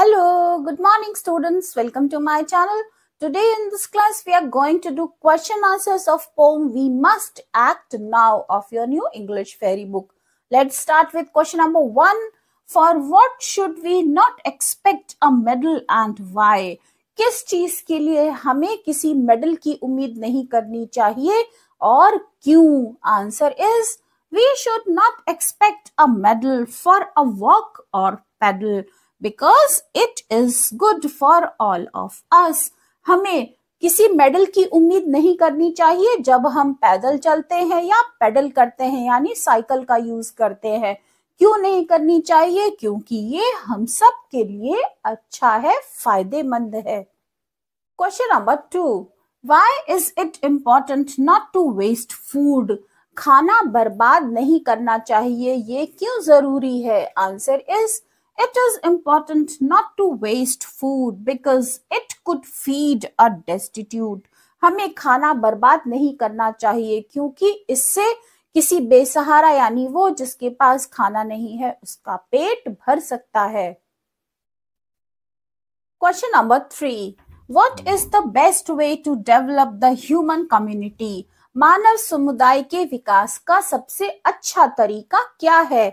Hello, good morning students. Welcome to my channel. Today in this class, we are going to do question answers of poem We Must Act Now of your new English fairy book. Let's start with question number one. For what should we not expect a medal and why? किस चीज के लिए हमें किसी medal की उम्मीद नहीं करनी चाहिए और क्यों? Answer is we should not expect a medal for a walk or pedal. Because it is good for all of us हमें किसी मेडल की उम्मीद नहीं करनी चाहिए जब हम पैदल चलते हैं या पैडल करते हैं यानी साइकिल का यूज करते हैं क्यों नहीं करनी चाहिए क्योंकि ये हम सब के लिए अच्छा है फायदेमंद है question number two why is it important not to waste food खाना बर्बाद नहीं करना चाहिए ये क्यों जरूरी है answer is It is important not to waste food because it could feed a destitute. हमें खाना बर्बाद नहीं करना चाहिए क्योंकि इससे किसी बेसहारा यानी वो जिसके पास खाना नहीं है उसका पेट भर सकता है question number three what is the best way to develop the human community मानव समुदाय के विकास का सबसे अच्छा तरीका क्या है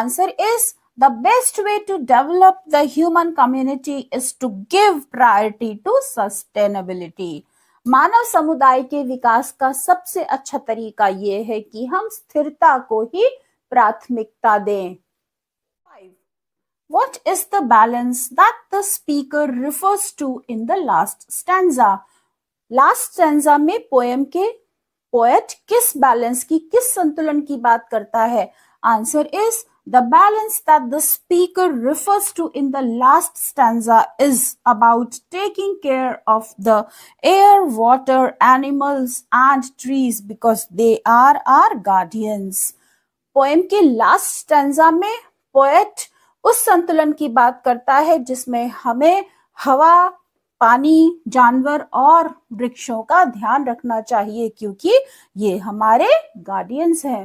answer is the best way to develop the human community is to give priority to sustainability मानव समुदाय के विकास का सबसे अच्छा तरीका यह है कि हम स्थिरता को ही प्राथमिकता दें what is the balance that the speaker refers to in the last stanza last stanza में पोएम के पोएट किस बैलेंस की किस संतुलन की बात करता है answer is The balance that the speaker refers to in the last stanza is about taking care of the air, water, animals and trees because they are our guardians. Poem ke last stanza mein poet us santulan ki baat karta hai jisme hame hawa, पानी जानवर और वृक्षों का ध्यान रखना चाहिए क्योंकि ये हमारे गार्डियंस हैं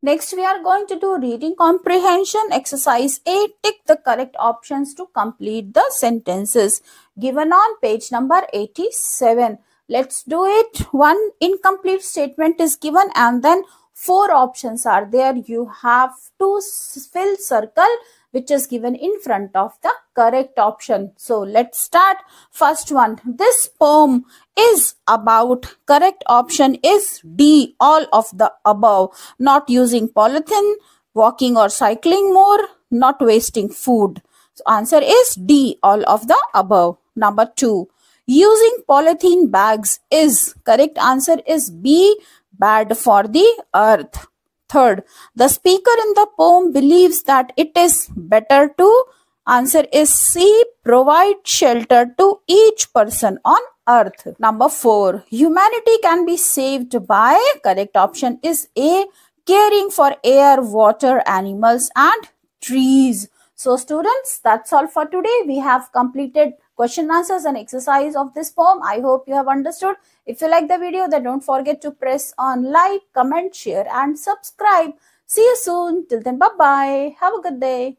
Next, we are going to do reading comprehension. Exercise A, tick the correct options to complete the sentences given on page number 87. Let's do it. One incomplete statement is given and then four options are there. You have to fill circle which is given in front of the correct option. So let's start. First one, this poem is about correct option is D, all of the above, not using polythene, walking or cycling more, not wasting food. So answer is D, all of the above. Number two, using polythene bags is correct answer is B, bad for the earth. Third, the speaker in the poem believes that it is better to answer is C. Provide shelter to each person on earth. Number four, humanity can be saved by correct option is A. Caring for air, water, animals and trees. So students, that's all for today. We have completed question answers and exercise of this form. I hope you have understood. If you like the video, then don't forget to press on like, comment, share and subscribe. See you soon. Till then, bye-bye. Have a good day.